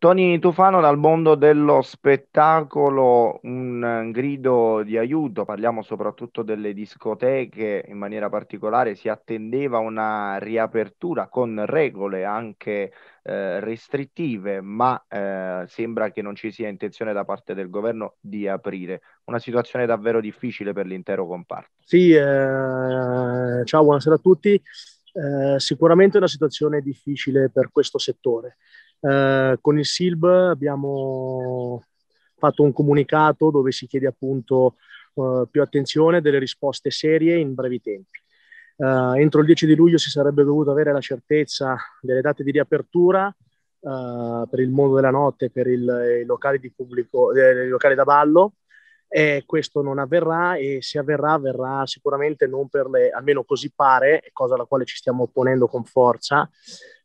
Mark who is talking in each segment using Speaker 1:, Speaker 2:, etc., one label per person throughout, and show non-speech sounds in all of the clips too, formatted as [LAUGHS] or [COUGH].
Speaker 1: Tony Tufano dal mondo dello spettacolo, un eh, grido di aiuto, parliamo soprattutto delle discoteche in maniera particolare, si attendeva una riapertura con regole anche eh, restrittive, ma eh, sembra che non ci sia intenzione da parte del governo di aprire. Una situazione davvero difficile per l'intero comparto.
Speaker 2: Sì, eh, ciao, buonasera a tutti. Eh, sicuramente è una situazione difficile per questo settore eh, con il SILB abbiamo fatto un comunicato dove si chiede appunto eh, più attenzione, delle risposte serie in brevi tempi. Eh, entro il 10 di luglio si sarebbe dovuto avere la certezza delle date di riapertura eh, per il mondo della notte, per il, i, locali pubblico, eh, i locali da ballo, E questo non avverrà e se avverrà avverrà sicuramente non per le, almeno così pare, cosa alla quale ci stiamo opponendo con forza,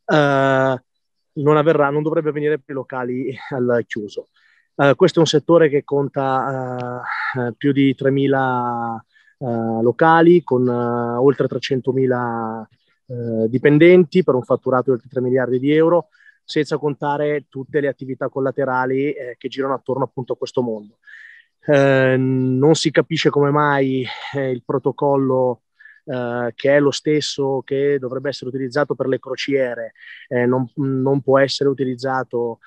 Speaker 2: eh, non, avverrà, non dovrebbe venire per i locali [LAUGHS] al chiuso. Uh, questo è un settore che conta uh, più di 3.000 uh, locali con oltre 300.000 dipendenti per un fatturato di oltre 3 miliardi di euro, senza contare tutte le attività collaterali eh, che girano attorno appunto a questo mondo. non si capisce come mai eh, il protocollo eh, che è lo stesso che dovrebbe essere utilizzato per le crociere, eh, non, non, può essere utilizzato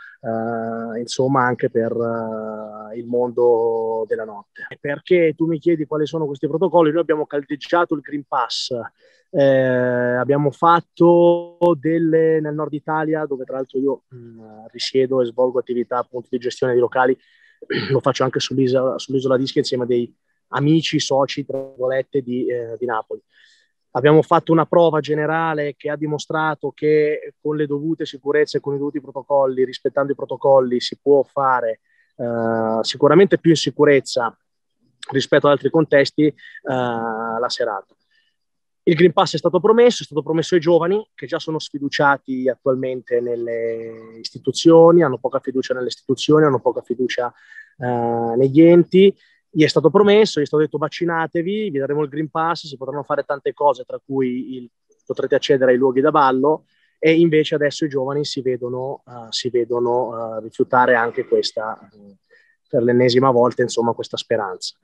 Speaker 2: eh, insomma anche per eh, il mondo della notte. Perché tu mi chiedi quali sono questi protocolli? Noi abbiamo caldeggiato il Green Pass. Eh, abbiamo fatto delle nel nord Italia, dove tra l'altro io mh, mm, risiedo e svolgo attività appunto di gestione di locali, [CLEARS THROAT] lo faccio anche sull'isola, sull'isola d'Ischia insieme a dei, amici, soci, tra virgolette, di, eh, di Napoli. Abbiamo fatto una prova generale che ha dimostrato che con le dovute sicurezze, con i dovuti protocolli, rispettando i protocolli, si può fare eh, sicuramente più in sicurezza rispetto ad altri contesti eh, la serata. Il Green Pass è stato promesso, è stato promesso ai giovani che già sono sfiduciati attualmente nelle istituzioni, hanno poca fiducia nelle istituzioni, hanno poca fiducia eh, negli enti gli è stato promesso, gli è stato detto vaccinatevi, vi daremo il Green Pass, si potranno fare tante cose, tra cui il, potrete accedere ai luoghi da ballo, e invece adesso i giovani si vedono, uh, si vedono uh, rifiutare anche questa, uh, per l'ennesima volta, insomma, questa speranza.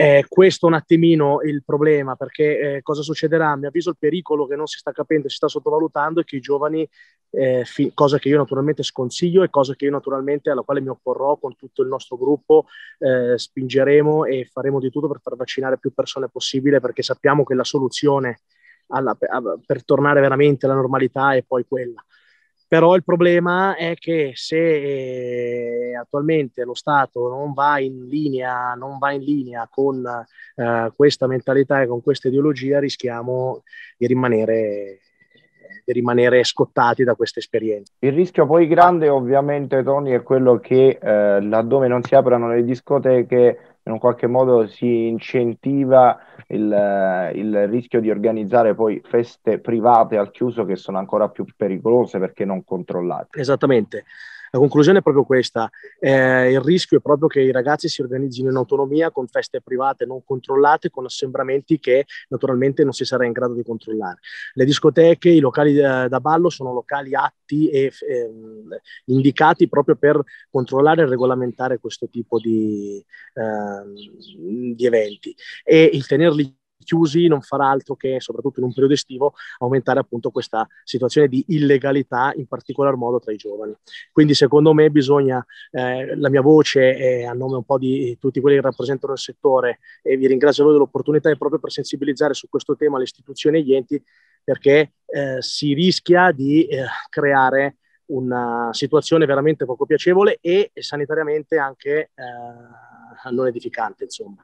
Speaker 2: Eh, questo è un attimino il problema, perché eh, cosa succederà? A mio avviso il pericolo che non si sta capendo, si sta sottovalutando, è che i giovani, eh, fi- cosa che io naturalmente sconsiglio e cosa che io naturalmente alla quale mi opporrò con tutto il nostro gruppo, eh, spingeremo e faremo di tutto per far vaccinare più persone possibile, perché sappiamo che la soluzione alla, per tornare veramente alla normalità è poi quella però il problema è che se eh, attualmente lo Stato non va in linea, va in linea con eh, questa mentalità e con questa ideologia, rischiamo di rimanere rimanere scottati da questa esperienza.
Speaker 1: Il rischio poi grande ovviamente Tony è quello che eh, laddove non si aprano le discoteche in un qualche modo si incentiva il, eh, il, rischio di organizzare poi feste private al chiuso che sono ancora più pericolose perché non controllate.
Speaker 2: Esattamente. La conclusione è proprio questa, eh, il rischio è proprio che i ragazzi si organizzino in autonomia con feste private non controllate, con assembramenti che naturalmente non si sarà in grado di controllare. Le discoteche, i locali da, eh, da ballo sono locali atti e eh, indicati proprio per controllare e regolamentare questo tipo di, eh, di eventi e il tenerli chiusi non farà altro che, soprattutto in un periodo estivo, aumentare appunto questa situazione di illegalità, in particolar modo tra i giovani. Quindi secondo me bisogna, eh, la mia voce è a nome un po' di eh, tutti quelli che rappresentano il settore e vi ringrazio voi dell'opportunità proprio per sensibilizzare su questo tema le istituzioni e gli enti perché eh, si rischia di eh, creare una situazione veramente poco piacevole e sanitariamente anche eh, non edificante, insomma.